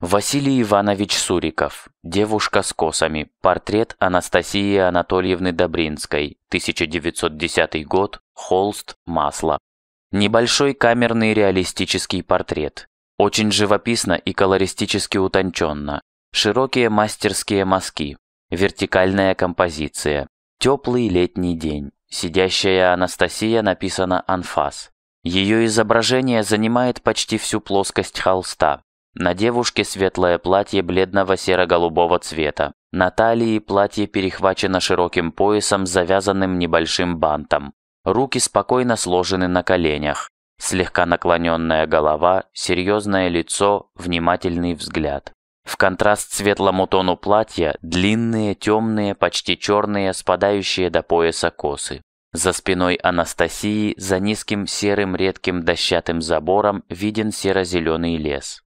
Василий Иванович Суриков. Девушка с косами. Портрет Анастасии Анатольевны Добринской. 1910 год. Холст. Масло. Небольшой камерный реалистический портрет. Очень живописно и колористически утонченно. Широкие мастерские мазки. Вертикальная композиция. Теплый летний день. Сидящая Анастасия написана анфас. Ее изображение занимает почти всю плоскость холста. На девушке светлое платье бледного серо-голубого цвета. На талии платье перехвачено широким поясом, завязанным небольшим бантом. Руки спокойно сложены на коленях. Слегка наклоненная голова, серьезное лицо, внимательный взгляд. В контраст светлому тону платья – длинные, темные, почти черные, спадающие до пояса косы. За спиной Анастасии, за низким серым редким дощатым забором, виден серо-зеленый лес.